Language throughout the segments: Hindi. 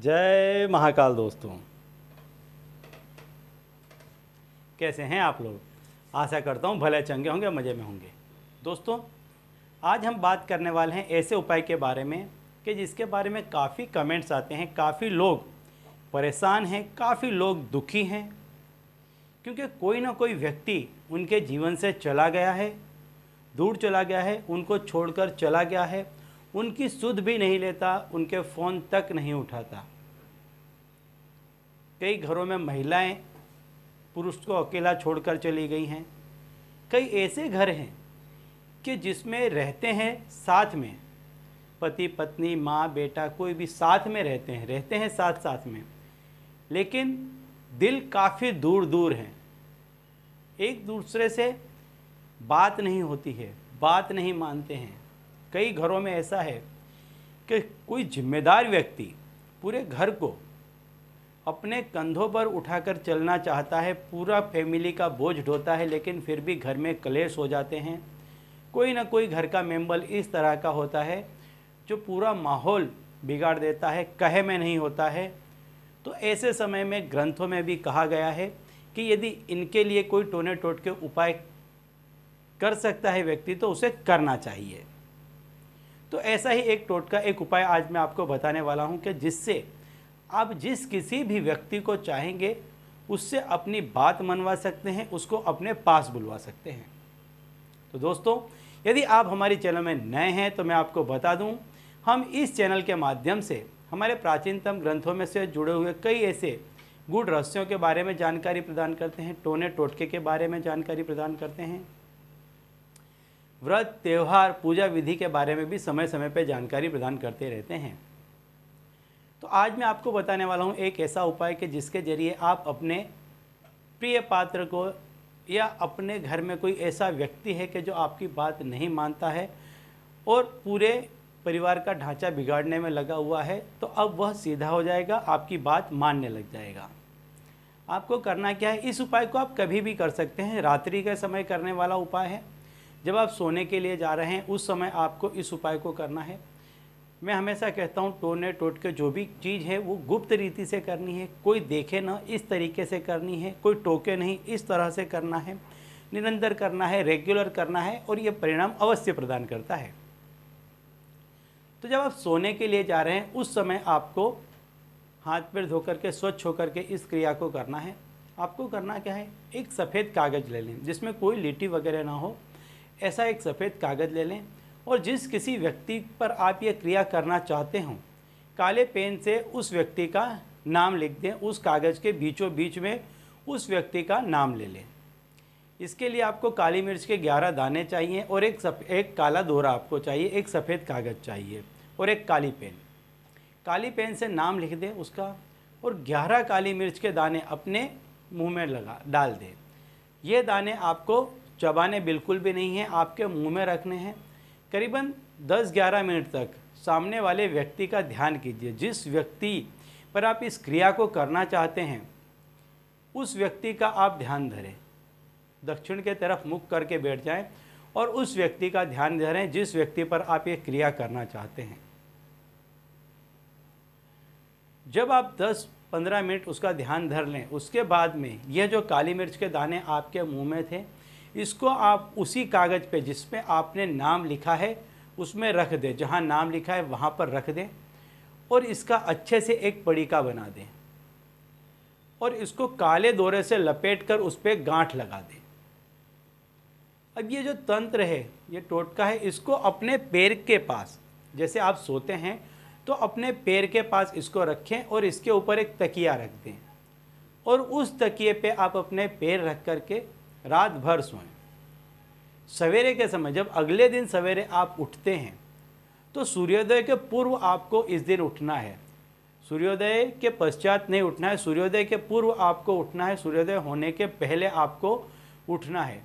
जय महाकाल दोस्तों कैसे हैं आप लोग आशा करता हूँ भले चंगे होंगे मज़े में होंगे दोस्तों आज हम बात करने वाले हैं ऐसे उपाय के बारे में कि जिसके बारे में काफ़ी कमेंट्स आते हैं काफ़ी लोग परेशान हैं काफ़ी लोग दुखी हैं क्योंकि कोई ना कोई व्यक्ति उनके जीवन से चला गया है दूर चला गया है उनको छोड़कर चला गया है उनकी सुध भी नहीं लेता उनके फ़ोन तक नहीं उठाता कई घरों में महिलाएं पुरुष को अकेला छोड़कर चली गई हैं कई ऐसे घर हैं कि जिसमें रहते हैं साथ में पति पत्नी माँ बेटा कोई भी साथ में रहते हैं रहते हैं साथ साथ में लेकिन दिल काफ़ी दूर दूर हैं एक दूसरे से बात नहीं होती है बात नहीं मानते हैं कई घरों में ऐसा है कि कोई जिम्मेदार व्यक्ति पूरे घर को अपने कंधों पर उठाकर चलना चाहता है पूरा फैमिली का बोझ ढोता है लेकिन फिर भी घर में क्लेश हो जाते हैं कोई ना कोई घर का मेंबर इस तरह का होता है जो पूरा माहौल बिगाड़ देता है कहे में नहीं होता है तो ऐसे समय में ग्रंथों में भी कहा गया है कि यदि इनके लिए कोई टोने टोट के उपाय कर सकता है व्यक्ति तो उसे करना चाहिए तो ऐसा ही एक टोटका एक उपाय आज मैं आपको बताने वाला हूँ कि जिससे आप जिस किसी भी व्यक्ति को चाहेंगे उससे अपनी बात मनवा सकते हैं उसको अपने पास बुलवा सकते हैं तो दोस्तों यदि आप हमारे चैनल में नए हैं तो मैं आपको बता दूं हम इस चैनल के माध्यम से हमारे प्राचीनतम ग्रंथों में से जुड़े हुए कई ऐसे गुड़ रहस्यों के बारे में जानकारी प्रदान करते हैं टोने टोटके के बारे में जानकारी प्रदान करते हैं व्रत त्यौहार पूजा विधि के बारे में भी समय समय पर जानकारी प्रदान करते रहते हैं तो आज मैं आपको बताने वाला हूँ एक ऐसा उपाय कि जिसके जरिए आप अपने प्रिय पात्र को या अपने घर में कोई ऐसा व्यक्ति है कि जो आपकी बात नहीं मानता है और पूरे परिवार का ढांचा बिगाड़ने में लगा हुआ है तो अब वह सीधा हो जाएगा आपकी बात मानने लग जाएगा आपको करना क्या है इस उपाय को आप कभी भी कर सकते हैं रात्रि के समय करने वाला उपाय है जब आप सोने के लिए जा रहे हैं उस समय आपको इस उपाय को करना है मैं हमेशा कहता हूँ टोने टोट के जो भी चीज़ है वो गुप्त रीति से करनी है कोई देखे ना इस तरीके से करनी है कोई टोके नहीं इस तरह से करना है निरंतर करना है रेगुलर करना है और ये परिणाम अवश्य प्रदान करता है तो जब आप सोने के लिए जा रहे हैं उस समय आपको हाथ पैर धोकर के स्वच्छ होकर के इस क्रिया को करना है आपको करना क्या है एक सफ़ेद कागज़ ले लें जिसमें कोई लिट्टी वगैरह ना हो ऐसा एक सफ़ेद कागज़ ले लें और जिस किसी व्यक्ति पर आप ये क्रिया करना चाहते हों काले पेन से उस व्यक्ति का नाम लिख दें उस कागज़ के बीचों बीच में उस व्यक्ति का नाम ले लें इसके लिए आपको काली मिर्च के ग्यारह दाने चाहिए और एक सफ एक काला दोरा आपको चाहिए एक सफ़ेद कागज़ चाहिए और एक काली पेन काली पेन से नाम लिख दें उसका और ग्यारह काली मिर्च के दाने अपने मुंह में लगा डाल दें ये दाने आपको चबाने बिल्कुल भी नहीं है आपके मुंह में रखने हैं करीबन 10-11 मिनट तक सामने वाले व्यक्ति का ध्यान कीजिए जिस व्यक्ति पर आप इस क्रिया को करना चाहते हैं उस व्यक्ति का आप ध्यान धरें दक्षिण के तरफ मुख करके बैठ जाएं और उस व्यक्ति का ध्यान धरें जिस व्यक्ति पर आप ये क्रिया करना चाहते हैं जब आप 10-15 मिनट उसका ध्यान धर लें उसके बाद में यह जो काली मिर्च के दाने आपके मुंह में थे इसको आप उसी कागज़ पे जिसमें आपने नाम लिखा है उसमें रख दें जहाँ नाम लिखा है वहाँ पर रख दें और इसका अच्छे से एक पड़ीका बना दें और इसको काले दौरे से लपेट कर उस पर गांठ लगा दें अब ये जो तंत्र है ये टोटका है इसको अपने पैर के पास जैसे आप सोते हैं तो अपने पैर के पास इसको रखें और इसके ऊपर एक तकिया रख दें और उस तकिए पे आप अपने पैर रख कर के रात भर सोएं सवेरे के समय जब अगले दिन सवेरे आप उठते हैं तो सूर्योदय के पूर्व आपको इस दिन उठना है सूर्योदय के पश्चात नहीं उठना है सूर्योदय के पूर्व आपको उठना है सूर्योदय होने के पहले आपको उठना है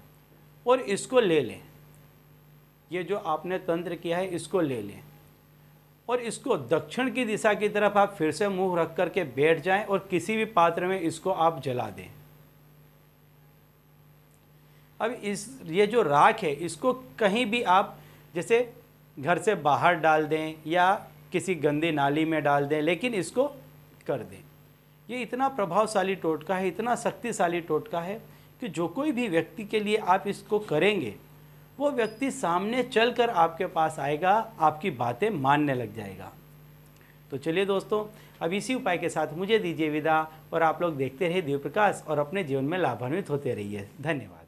और इसको ले लें ये जो आपने तंत्र किया है इसको ले लें और इसको दक्षिण की दिशा की तरफ आप फिर से मुंह रख करके बैठ जाएं और किसी भी पात्र में इसको आप जला दें अब इस ये जो राख है इसको कहीं भी आप जैसे घर से बाहर डाल दें या किसी गंदी नाली में डाल दें लेकिन इसको कर दें ये इतना प्रभावशाली टोटका है इतना शक्तिशाली टोटका है कि जो कोई भी व्यक्ति के लिए आप इसको करेंगे वो व्यक्ति सामने चलकर आपके पास आएगा आपकी बातें मानने लग जाएगा तो चलिए दोस्तों अब इसी उपाय के साथ मुझे दीजिए विदा और आप लोग देखते रहिए देव प्रकाश और अपने जीवन में लाभान्वित होते रहिए धन्यवाद